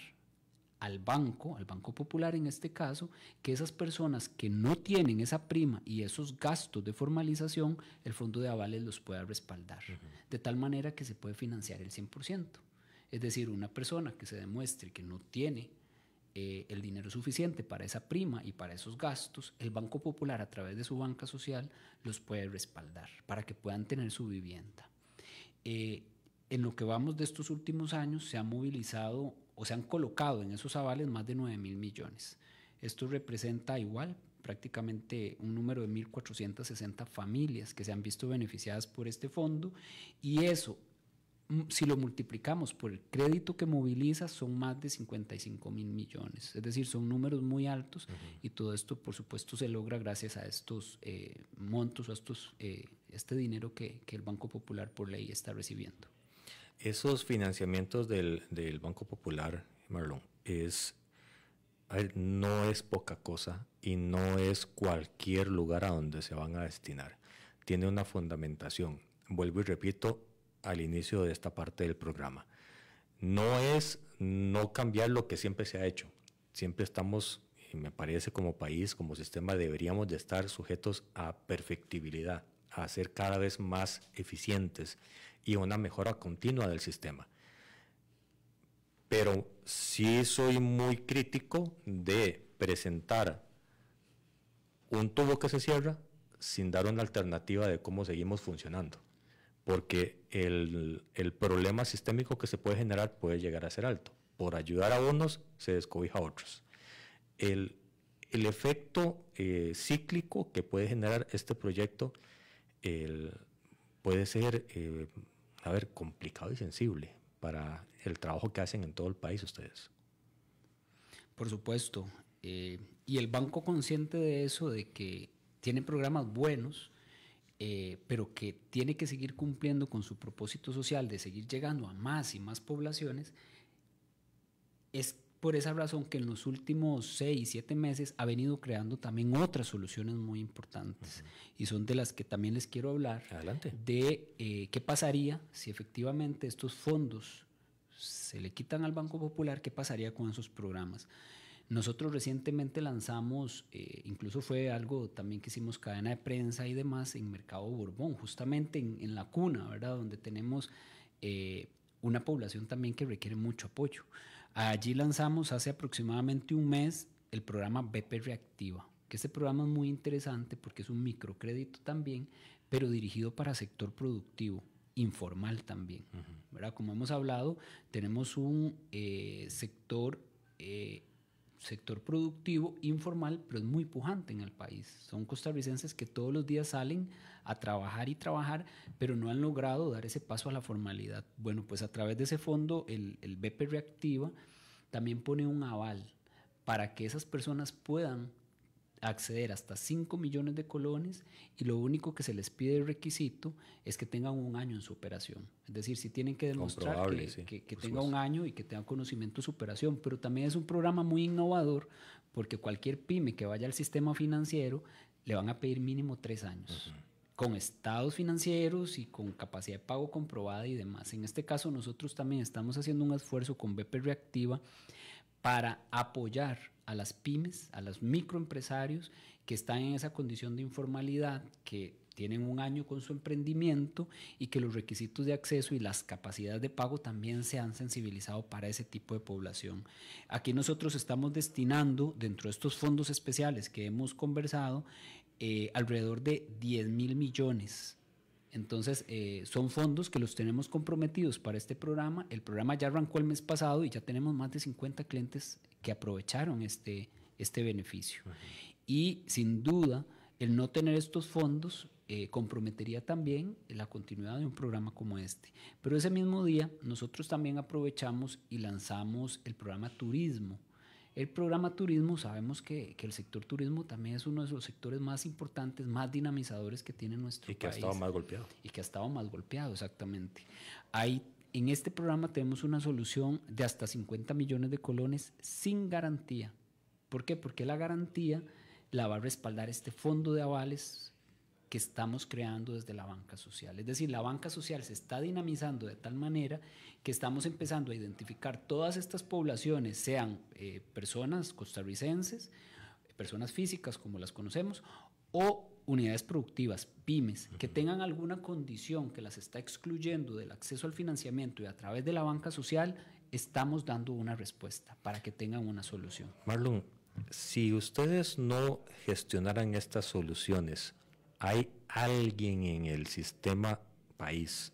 al banco, al Banco Popular en este caso, que esas personas que no tienen esa prima y esos gastos de formalización, el fondo de avales los pueda respaldar, de tal manera que se puede financiar el 100%. Es decir, una persona que se demuestre que no tiene eh, el dinero suficiente para esa prima y para esos gastos, el Banco Popular a través de su banca social los puede respaldar para que puedan tener su vivienda. Eh, en lo que vamos de estos últimos años se han movilizado o se han colocado en esos avales más de 9 mil millones. Esto representa igual prácticamente un número de 1.460 familias que se han visto beneficiadas por este fondo y eso si lo multiplicamos por el crédito que moviliza, son más de 55 mil millones. Es decir, son números muy altos y todo esto, por supuesto, se logra gracias a estos eh, montos a estos, eh, este dinero que, que, el Banco Popular por ley está recibiendo. Esos financiamientos del, del Banco Popular, Marlon, es, no es poca cosa y no es cualquier lugar a donde se van a destinar. Tiene una fundamentación. Vuelvo y repito, al inicio de esta parte del programa. No es no cambiar lo que siempre se ha hecho. Siempre estamos, y me parece como país, como sistema, deberíamos de estar sujetos a perfectibilidad, a ser cada vez más eficientes y una mejora continua del sistema. Pero sí soy muy crítico de presentar un tubo que se cierra sin dar una alternativa de cómo seguimos funcionando porque el, el, problema sistémico que se puede generar puede llegar a ser alto. Por ayudar a unos, se descobija a otros. El, el efecto eh, cíclico que puede generar este proyecto el, puede ser, eh, a ver, complicado y sensible para el trabajo que hacen en todo el país ustedes. Por supuesto. Eh, y el banco consciente de eso, de que tiene programas buenos, eh, pero que tiene que seguir cumpliendo con su propósito social de seguir llegando a más y más poblaciones, es por esa razón que en los últimos seis, siete meses ha venido creando también otras soluciones muy importantes y son de las que también les quiero hablar. Adelante. De eh, qué pasaría si efectivamente estos fondos se le quitan al Banco Popular, qué pasaría con esos programas. Nosotros recientemente lanzamos, eh, incluso fue algo también que hicimos cadena de prensa y demás en Mercado Borbón, justamente en, la cuna, ¿verdad? Donde tenemos eh, una población también que requiere mucho apoyo. Allí lanzamos hace aproximadamente un mes el programa BP Reactiva, que este programa es muy interesante porque es un microcrédito también, pero dirigido para sector productivo informal también, ¿verdad? Como hemos hablado, tenemos un eh, sector sector productivo informal, pero es muy pujante en el país. Son costarricenses que todos los días salen a trabajar y trabajar, pero no han logrado dar ese paso a la formalidad. Bueno, pues a través de ese fondo, el, el BP Reactiva también pone un aval para que esas personas puedan acceder hasta 5 millones de colones y lo único que se les pide el requisito es que tengan un año en su operación. Es decir, si tienen que demostrar que, tenga un año y que tengan conocimiento de su operación, pero también es un programa muy innovador porque cualquier pyme que vaya al sistema financiero le van a pedir mínimo tres años. con estados financieros y con capacidad de pago comprobada y demás. En este caso nosotros también estamos haciendo un esfuerzo con BP Reactiva para apoyar a las pymes, a los microempresarios que están en esa condición de informalidad, que tienen un año con su emprendimiento y que los requisitos de acceso y las capacidades de pago también se han sensibilizado para ese tipo de población. Aquí nosotros estamos destinando, dentro de estos fondos especiales que hemos conversado, eh, alrededor de 10 mil millones entonces, eh, son fondos que los tenemos comprometidos para este programa. El programa ya arrancó el mes pasado y ya tenemos más de 50 clientes que aprovecharon este, este beneficio. Y sin duda, el no tener estos fondos eh, comprometería también la continuidad de un programa como este. Pero ese mismo día, nosotros también aprovechamos y lanzamos el programa Turismo el programa turismo, sabemos que, el sector turismo también es uno de los sectores más importantes, más dinamizadores que tiene nuestro país. Y que ha estado más golpeado. Y que ha estado más golpeado, exactamente. Hay, en este programa tenemos una solución de hasta 50 millones de colones sin garantía. ¿Por qué? Porque la garantía la va a respaldar este fondo de avales que estamos creando desde la banca social. Es decir, la banca social se está dinamizando de tal manera que estamos empezando a identificar todas estas poblaciones, sean eh, personas costarricenses, personas físicas como las conocemos, o unidades productivas, pymes, que tengan alguna condición que las está excluyendo del acceso al financiamiento y a través de la banca social, estamos dando una respuesta para que tengan una solución. Marlon, si ustedes no gestionaran estas soluciones, hay alguien en el sistema país,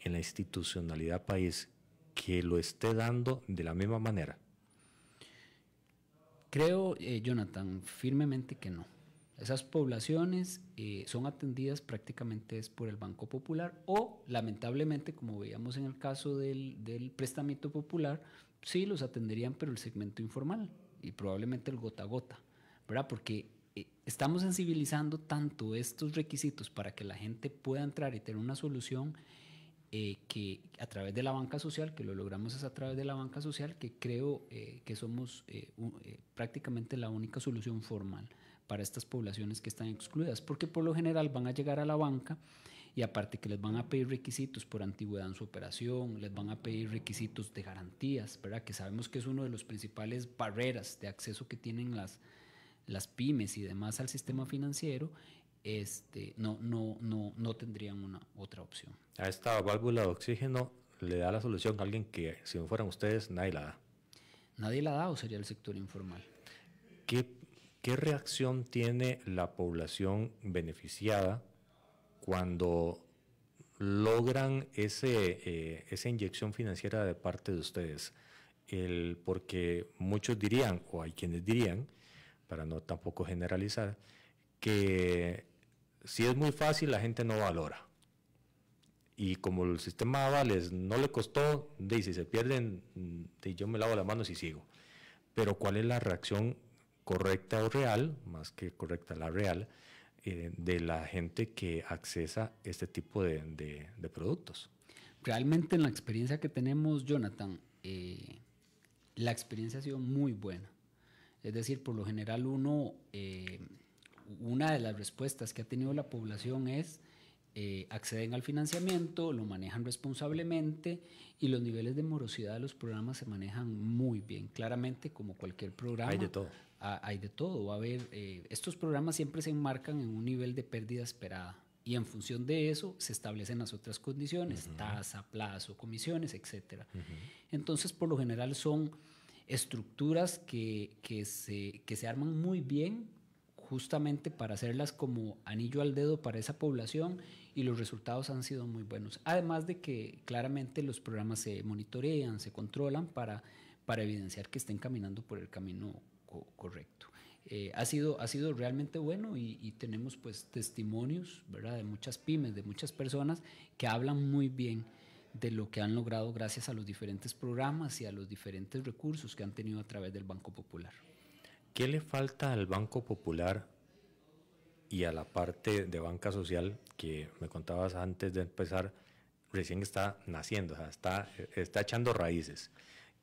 en la institucionalidad país, que lo esté dando de la misma manera? Creo, eh, Jonathan, firmemente que no. Esas poblaciones eh, son atendidas prácticamente es por el Banco Popular o lamentablemente, como veíamos en el caso del, del popular, sí los atenderían, pero el segmento informal y probablemente el gota a gota, ¿verdad? Porque estamos sensibilizando tanto estos requisitos para que la gente pueda entrar y tener una solución eh, que a través de la banca social, que lo logramos es a través de la banca social, que creo eh, que somos eh, prácticamente la única solución formal para estas poblaciones que están excluidas, porque por lo general van a llegar a la banca y aparte que les van a pedir requisitos por antigüedad en su operación, les van a pedir requisitos de garantías, ¿verdad? que sabemos que es uno de los principales barreras de acceso que tienen las, las pymes y demás al sistema financiero, este, no, no, no, no tendrían una otra opción. A esta válvula de oxígeno le da la solución a alguien que si no fueran ustedes nadie la da. Nadie la da o sería el sector informal. ¿Qué, qué reacción tiene la población beneficiada cuando logran ese, eh, esa inyección financiera de parte de ustedes? El, porque muchos dirían, o hay quienes dirían, para no tampoco generalizar, que si es muy fácil la gente no valora. Y como el sistema de avales no le costó, dice, si se pierden, yo me lavo las manos y sigo. Pero ¿cuál es la reacción correcta o real, más que correcta la real, eh, de la gente que accesa este tipo de, productos? Realmente en la experiencia que tenemos, Jonathan, eh, la experiencia ha sido muy buena. Es decir, por lo general uno, eh, una de las respuestas que ha tenido la población es eh, acceden al financiamiento, lo manejan responsablemente y los niveles de morosidad de los programas se manejan muy bien. Claramente, como cualquier programa, hay de todo. hay de todo. a eh, estos programas siempre se enmarcan en un nivel de pérdida esperada y en función de eso se establecen las otras condiciones, tasa, plazo, comisiones, etc. Entonces, por lo general son estructuras que, que, se, arman muy bien justamente para hacerlas como anillo al dedo para esa población y los resultados han sido muy buenos. Además de que claramente los programas se monitorean, se controlan para, para evidenciar que estén caminando por el camino correcto. Eh, ha, sido, ha sido realmente bueno y, tenemos pues testimonios ¿verdad? de muchas pymes, de muchas personas que hablan muy bien de lo que han logrado gracias a los diferentes programas y a los diferentes recursos que han tenido a través del Banco Popular. ¿Qué le falta al Banco Popular y a la parte de banca social que me contabas antes de empezar? Recién está naciendo, o sea, está, está echando raíces.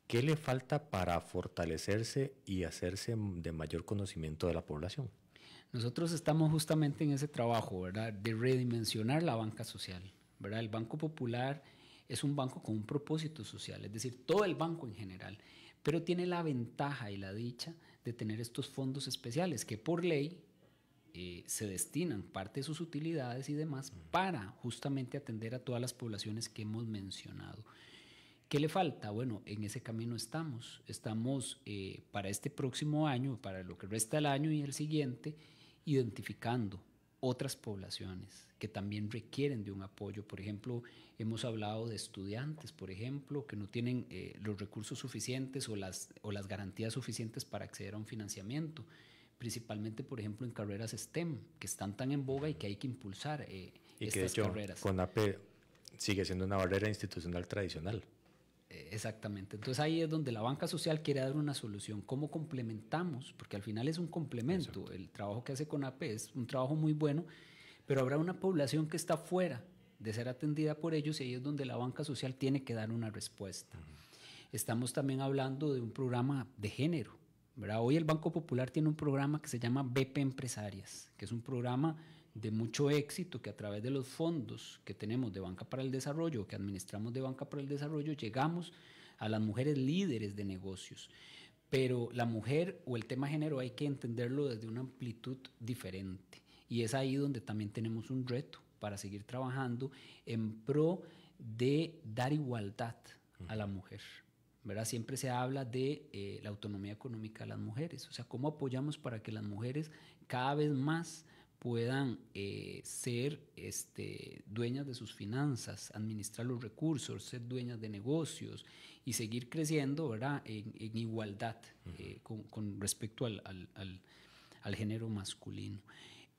¿Qué le falta para fortalecerse y hacerse de mayor conocimiento de la población? Nosotros estamos justamente en ese trabajo, ¿verdad? De redimensionar la banca social, ¿verdad? El Banco Popular es un banco con un propósito social, es decir, todo el banco en general, pero tiene la ventaja y la dicha de tener estos fondos especiales que por ley eh, se destinan parte de sus utilidades y demás para justamente atender a todas las poblaciones que hemos mencionado. ¿Qué le falta? Bueno, en ese camino estamos. Estamos eh, para este próximo año, para lo que resta el año y el siguiente, identificando otras poblaciones que también requieren de un apoyo. Por ejemplo, hemos hablado de estudiantes, por ejemplo, que no tienen eh, los recursos suficientes o las, o las garantías suficientes para acceder a un financiamiento, principalmente, por ejemplo, en carreras STEM, que están tan en boga y que hay que impulsar eh, estas que de hecho, carreras. Con sigue siendo una barrera institucional tradicional. Eh, exactamente. Entonces ahí es donde la banca social quiere dar una solución. ¿Cómo complementamos? Porque al final es un complemento. El trabajo que hace CONAPE es un trabajo muy bueno, pero habrá una población que está fuera de ser atendida por ellos y ahí es donde la banca social tiene que dar una respuesta. Estamos también hablando de un programa de género. ¿verdad? Hoy el Banco Popular tiene un programa que se llama BP Empresarias, que es un programa de mucho éxito que a través de los fondos que tenemos de Banca para el Desarrollo, que administramos de Banca para el Desarrollo, llegamos a las mujeres líderes de negocios. Pero la mujer o el tema género hay que entenderlo desde una amplitud diferente. Y es ahí donde también tenemos un reto para seguir trabajando en pro de dar igualdad a la mujer. ¿verdad? Siempre se habla de eh, la autonomía económica de las mujeres, o sea, cómo apoyamos para que las mujeres cada vez más puedan eh, ser este, dueñas de sus finanzas, administrar los recursos, ser dueñas de negocios y seguir creciendo ¿verdad? En, igualdad eh, con, respecto al, género masculino.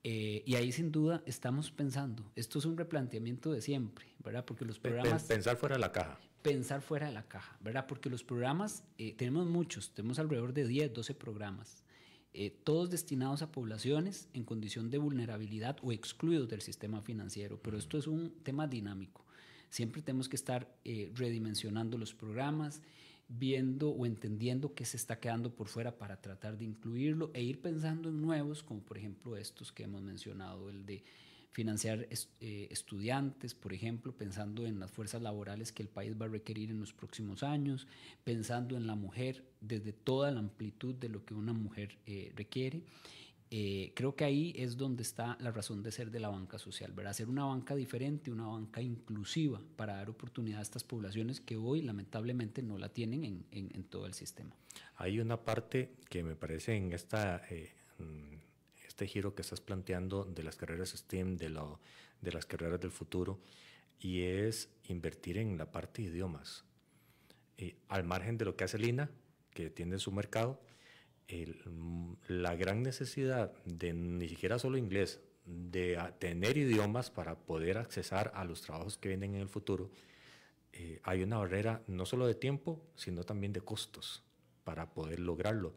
Eh, y ahí sin duda estamos pensando, esto es un replanteamiento de siempre, ¿verdad? Porque los programas... Pensar fuera de la caja. Pensar fuera de la caja, ¿verdad? Porque los programas, tenemos muchos, tenemos alrededor de 10, 12 programas eh, todos destinados a poblaciones en condición de vulnerabilidad o excluidos del sistema financiero. Pero esto es un tema dinámico. Siempre tenemos que estar eh, redimensionando los programas, viendo o entendiendo qué se está quedando por fuera para tratar de incluirlo e ir pensando en nuevos, como por ejemplo estos que hemos mencionado, el de financiar eh, estudiantes, por ejemplo, pensando en las fuerzas laborales que el país va a requerir en los próximos años, pensando en la mujer desde toda la amplitud de lo que una mujer eh, requiere. Eh, creo que ahí es donde está la razón de ser de la banca social, ¿verdad? Ser una banca diferente, una banca inclusiva para dar oportunidad a estas poblaciones que hoy lamentablemente no la tienen en, todo el sistema. Hay una parte que me parece en esta este giro que estás planteando de las carreras STEM, de, las carreras del futuro, y es invertir en la parte de idiomas. Eh, al margen de lo que hace Lina, que tiene su mercado, mm, la gran necesidad de ni siquiera solo inglés, de tener idiomas para poder accesar a los trabajos que vienen en el futuro, eh, hay una barrera no solo de tiempo, sino también de costos para poder lograrlo.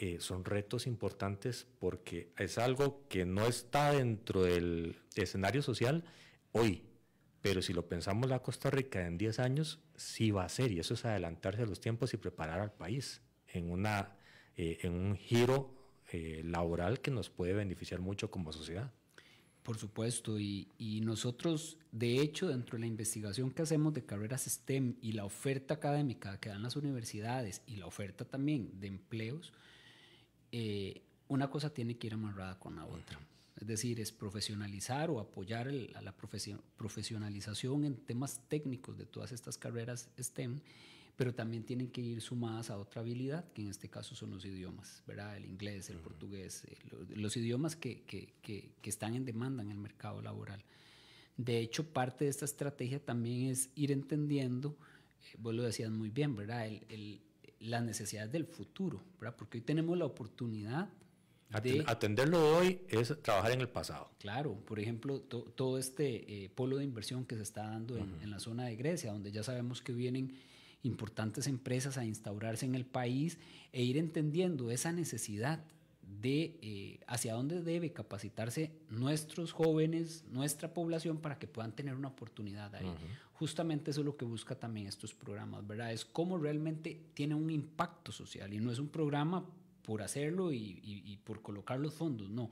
Eh, son retos importantes porque es algo que no está dentro del escenario social hoy, pero si lo pensamos la Costa Rica en 10 años, sí va a ser, y eso es adelantarse a los tiempos y preparar al país en, una, eh, en un giro eh, laboral que nos puede beneficiar mucho como sociedad. Por supuesto, y, nosotros, de hecho, dentro de la investigación que hacemos de carreras STEM y la oferta académica que dan las universidades y la oferta también de empleos, eh, una cosa tiene que ir amarrada con la otra. Es decir, es profesionalizar o apoyar a la profesionalización en temas técnicos de todas estas carreras STEM, pero también tienen que ir sumadas a otra habilidad, que en este caso son los idiomas, ¿verdad? El inglés, el portugués, eh, los idiomas que, que, que, están en demanda en el mercado laboral. De hecho, parte de esta estrategia también es ir entendiendo, eh, vos lo decías muy bien, ¿verdad? El, el, las necesidades del futuro, ¿verdad? Porque hoy tenemos la oportunidad de... Atenderlo hoy es trabajar en el pasado. Claro, por ejemplo, todo este eh, polo de inversión que se está dando en, en, la zona de Grecia, donde ya sabemos que vienen importantes empresas a instaurarse en el país e ir entendiendo esa necesidad de eh, hacia dónde debe capacitarse nuestros jóvenes, nuestra población, para que puedan tener una oportunidad ahí. Justamente eso es lo que busca también estos programas, ¿verdad? Es cómo realmente tiene un impacto social y no es un programa por hacerlo y, por colocar los fondos, no.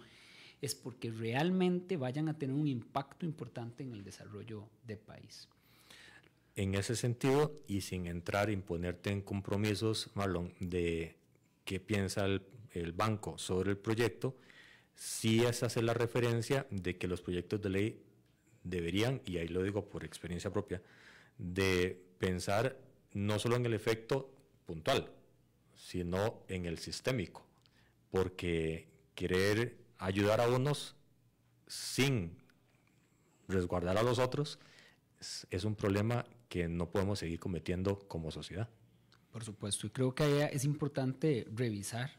Es porque realmente vayan a tener un impacto importante en el desarrollo del país. En ese sentido, y sin entrar, imponerte en compromisos, Marlon, de qué piensa el el banco sobre el proyecto, sí es hacer la referencia de que los proyectos de ley deberían, y ahí lo digo por experiencia propia, de pensar no solo en el efecto puntual, sino en el sistémico, porque querer ayudar a unos sin resguardar a los otros es, un problema que no podemos seguir cometiendo como sociedad. Por supuesto, y creo que es importante revisar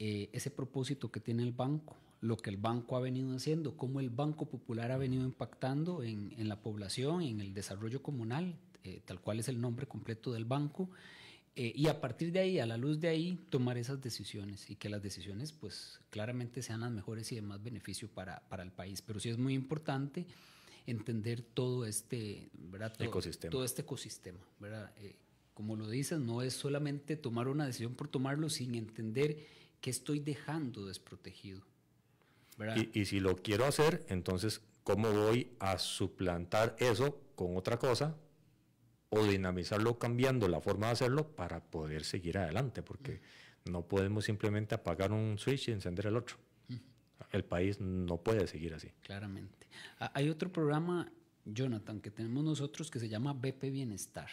eh, ese propósito que tiene el banco, lo que el banco ha venido haciendo, cómo el Banco Popular ha venido impactando en, en la población, en el desarrollo comunal, eh, tal cual es el nombre completo del banco, eh, y a partir de ahí, a la luz de ahí, tomar esas decisiones y que las decisiones pues claramente sean las mejores y de más beneficio para, para el país. Pero sí es muy importante entender todo este, ecosistema. Todo este ecosistema, ¿verdad? como lo dices, no es solamente tomar una decisión por tomarlo sin entender ¿Qué estoy dejando desprotegido? Y, si lo quiero hacer, entonces, ¿cómo voy a suplantar eso con otra cosa? O dinamizarlo cambiando la forma de hacerlo para poder seguir adelante, porque mm. no podemos simplemente apagar un switch y encender el otro. Mm. El país no puede seguir así. Claramente. Ah, hay otro programa, Jonathan, que tenemos nosotros que se llama BP Bienestar.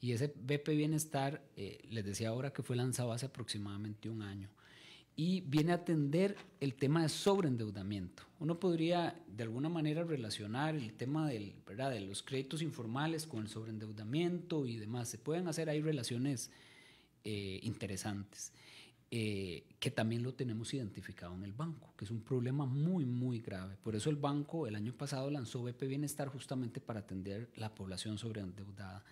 Y ese BP Bienestar, eh, les decía ahora que fue lanzado hace aproximadamente un año y viene a atender el tema de sobreendeudamiento. Uno podría de alguna manera relacionar el tema de los créditos informales con el sobreendeudamiento y demás. Se pueden hacer ahí relaciones eh, interesantes, eh, que también lo tenemos identificado en el banco, que es un problema muy, muy grave. Por eso el banco el año pasado lanzó BP Bienestar justamente para atender la población sobreendeudada.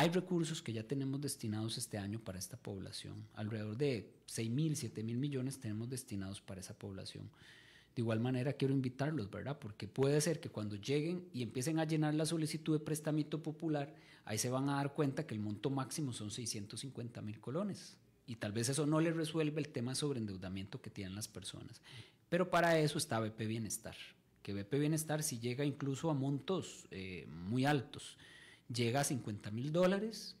Hay recursos que ya tenemos destinados este año para esta población. Alrededor de 6 mil, 7 mil millones tenemos destinados para esa población. De igual manera quiero invitarlos, ¿verdad? Porque puede ser que cuando lleguen y empiecen a llenar la solicitud de prestamito popular, ahí se van a dar cuenta que el monto máximo son 650 mil colones. Y tal vez eso no les resuelve el tema sobre endeudamiento que tienen las personas. Pero para eso está BP Bienestar, que BP Bienestar si llega incluso a montos eh, muy altos llega a 50 mil dólares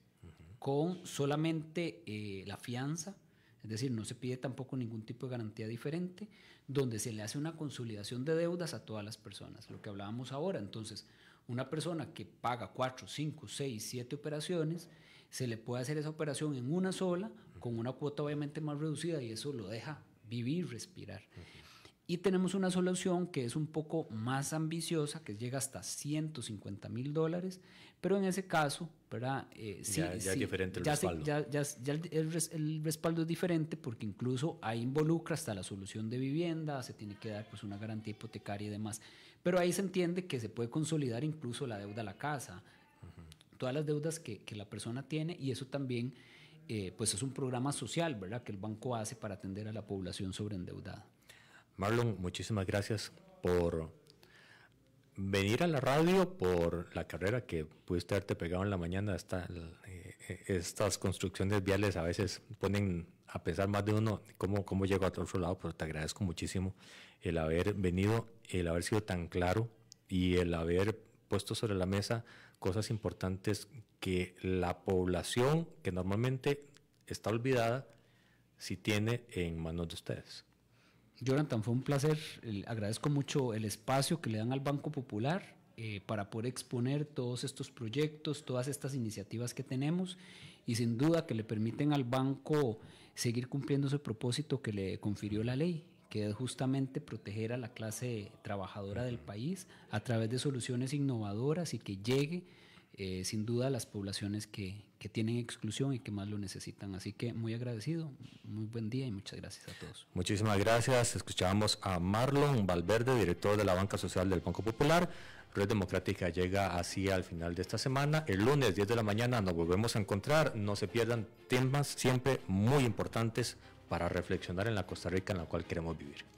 con solamente eh, la fianza, es decir, no se pide tampoco ningún tipo de garantía diferente, donde se le hace una consolidación de deudas a todas las personas, lo que hablábamos ahora. Entonces, una persona que paga 4, 5, 6, 7 operaciones, se le puede hacer esa operación en una sola, con una cuota obviamente más reducida y eso lo deja vivir, respirar. Y tenemos una solución que es un poco más ambiciosa, que llega hasta 150 mil dólares, pero en ese caso, ¿verdad? Eh, ya, es diferente el respaldo. ya, el, respaldo es diferente porque incluso ahí involucra hasta la solución de vivienda, se tiene que dar pues una garantía hipotecaria y demás. Pero ahí se entiende que se puede consolidar incluso la deuda a la casa, todas las deudas que, la persona tiene y eso también eh, pues es un programa social, ¿verdad? Que el banco hace para atender a la población sobreendeudada. Marlon, muchísimas gracias por venir a la radio por la carrera que pudiste haberte pegado en la mañana, hasta, eh, eh, estas construcciones viales a veces ponen a pensar más de uno cómo, cómo llego a otro lado, pero te agradezco muchísimo el haber venido, el haber sido tan claro y el haber puesto sobre la mesa cosas importantes que la población que normalmente está olvidada, si tiene en manos de ustedes. Jonathan, fue un placer. agradezco mucho el espacio que le dan al Banco Popular eh, para poder exponer todos estos proyectos, todas estas iniciativas que tenemos y sin duda que le permiten al banco seguir cumpliendo su propósito que le confirió la ley que es justamente proteger a la clase trabajadora del país a través de soluciones innovadoras y que llegue eh, sin duda a las poblaciones que, que tienen exclusión y que más lo necesitan. Así que muy agradecido, muy buen día y muchas gracias a todos. Muchísimas gracias. Escuchábamos a Marlon Valverde, director de la Banca Social del Banco Popular. Red Democrática llega así al final de esta semana. El lunes 10 de la mañana nos volvemos a encontrar. No se pierdan temas siempre muy importantes para reflexionar en la Costa Rica en la cual queremos vivir.